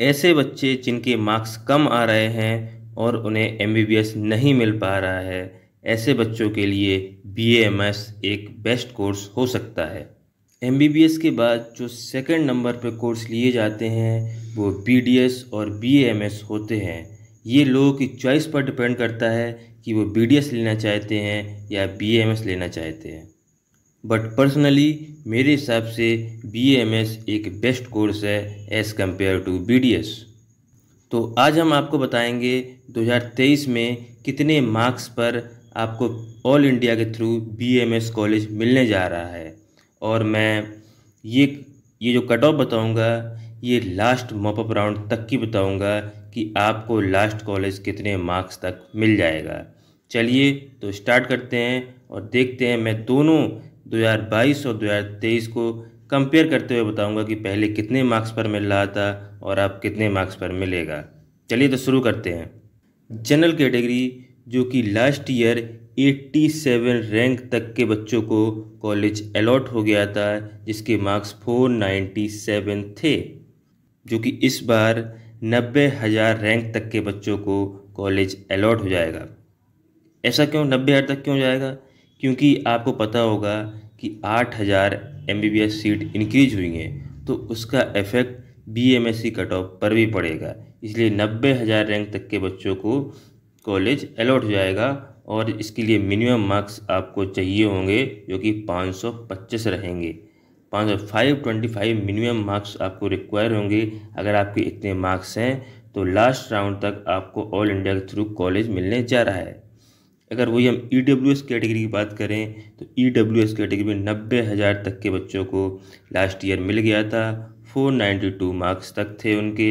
ऐसे बच्चे जिनके मार्क्स कम आ रहे हैं और उन्हें एम नहीं मिल पा रहा है ऐसे बच्चों के लिए बी एक बेस्ट कोर्स हो सकता है एम के बाद जो सेकंड नंबर पर कोर्स लिए जाते हैं वो बी और बी होते हैं ये लोगों की चॉइस पर डिपेंड करता है कि वो बी लेना चाहते हैं या बी लेना चाहते हैं बट पर्सनली मेरे हिसाब से बी एम एस एक बेस्ट कोर्स है as compare to B D S तो आज हम आपको बताएंगे 2023 में कितने मार्क्स पर आपको ऑल इंडिया के through B M S college मिलने जा रहा है और मैं ये ये जो कट ऑफ बताऊँगा ये लास्ट मॉपअप राउंड तक की बताऊँगा कि आपको लास्ट कॉलेज कितने मार्क्स तक मिल जाएगा चलिए तो स्टार्ट करते हैं और देखते हैं मैं दोनों 2022 और 2023 को कंपेयर करते हुए बताऊंगा कि पहले कितने मार्क्स पर मिल रहा था और अब कितने मार्क्स पर मिलेगा चलिए तो शुरू करते हैं जनरल कैटेगरी जो कि लास्ट ईयर 87 रैंक तक के बच्चों को कॉलेज अलॉट हो गया था जिसके मार्क्स 497 थे जो कि इस बार नब्बे हज़ार रैंक तक के बच्चों को कॉलेज अलॉट हो जाएगा ऐसा क्यों नब्बे हज़ार तक क्यों जाएगा क्योंकि आपको पता होगा कि आठ हज़ार M B B S seat increase हुई हैं तो उसका इफ़ेक्ट बी एम एस सी कट ऑफ पर भी पड़ेगा इसलिए नब्बे हज़ार रैंक तक के बच्चों को कॉलेज अलॉट हो जाएगा और इसके लिए मिनिमम मार्क्स आपको चाहिए होंगे जो कि पाँच सौ पच्चीस रहेंगे पाँच सौ five twenty five minimum marks आपको रिक्वायर होंगे अगर आपके इतने मार्क्स हैं तो लास्ट राउंड तक आपको ऑल इंडिया के थ्रू कॉलेज मिलने जा रहा है अगर वही हम ई डब्ल्यू एस कैटेगरी की बात करें तो ई डब्ल्यू एस कैटेगरी में नब्बे हज़ार तक के बच्चों को लास्ट ईयर मिल गया था 492 मार्क्स तक थे उनके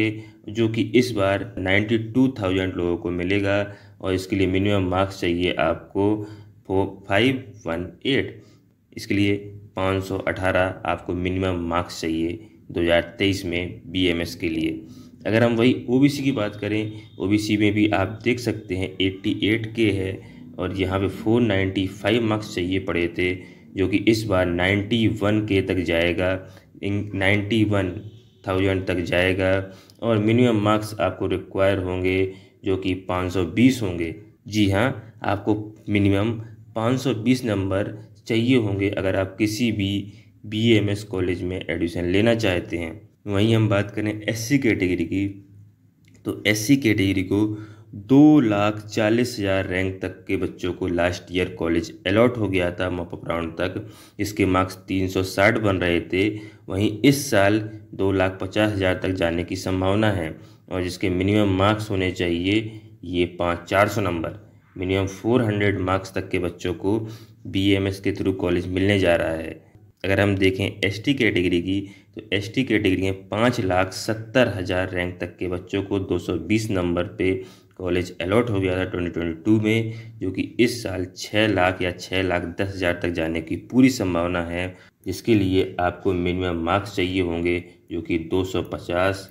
जो कि इस बार 92,000 लोगों को मिलेगा और इसके लिए मिनिमम मार्क्स चाहिए आपको फोर फाइव वन एट इसके लिए 518 आपको मिनिमम मार्क्स चाहिए 2023 में बीएमएस के लिए अगर हम वही ओबीसी की बात करें ओबीसी में भी आप देख सकते हैं 88 के है और यहाँ पे 495 मार्क्स चाहिए पड़े थे जो कि इस बार 91 के तक जाएगा इन थाउजेंड तक जाएगा और मिनिमम मार्क्स आपको रिक्वायर होंगे जो कि 520 होंगे जी हाँ आपको मिनिमम 520 नंबर चाहिए होंगे अगर आप किसी भी बीएमएस कॉलेज में एडमिशन लेना चाहते हैं वहीं हम बात करें एससी कैटेगरी की तो एससी कैटेगरी को दो लाख चालीस हज़ार रैंक तक के बच्चों को लास्ट ईयर कॉलेज अलॉट हो गया था मॉपअप राउंड तक इसके मार्क्स 360 बन रहे थे वहीं इस साल दो लाख पचास हज़ार तक जाने की संभावना है और जिसके मिनिमम मार्क्स होने चाहिए ये पाँच चार सौ number minimum four hundred marks तक के बच्चों को बी के थ्रू कॉलेज मिलने जा रहा है अगर हम देखें एस कैटेगरी की तो एस कैटेगरी में पाँच लाख सत्तर हज़ार रैंक तक के बच्चों को दो सौ बीस नंबर पे कॉलेज अलॉट हो गया था 2022 में जो कि इस साल छः लाख या छः लाख दस हज़ार तक जाने की पूरी संभावना है जिसके लिए आपको मिनिमम मार्क्स चाहिए होंगे जो कि 250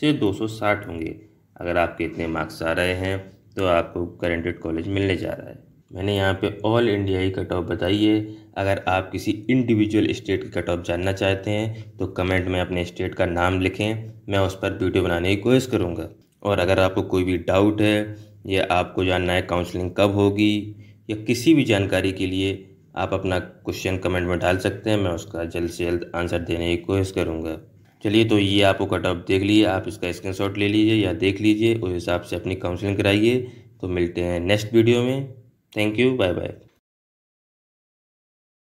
से 260 होंगे अगर आपके इतने मार्क्स आ रहे हैं तो आपको करेंटेड कॉलेज मिलने जा रहा है मैंने यहाँ पे ऑल इंडिया ही कट ऑफ बताई है अगर आप किसी इंडिविजुअल स्टेट की कट ऑफ जानना चाहते हैं तो कमेंट में अपने स्टेट का नाम लिखें मैं उस पर वीडियो बनाने की कोशिश करूँगा और अगर आपको कोई भी डाउट है या आपको जानना है काउंसलिंग कब होगी या किसी भी जानकारी के लिए आप अपना क्वेश्चन कमेंट में डाल सकते हैं मैं उसका जल्द से जल्द आंसर देने की कोशिश करूँगा चलिए तो ये आपको कट ऑफ देख लीजिए आप इसका स्क्रीनशॉट ले लीजिए या देख लीजिए उस हिसाब से अपनी काउंसलिंग कराइए तो मिलते हैं नेक्स्ट वीडियो में थैंक यू बाय बाय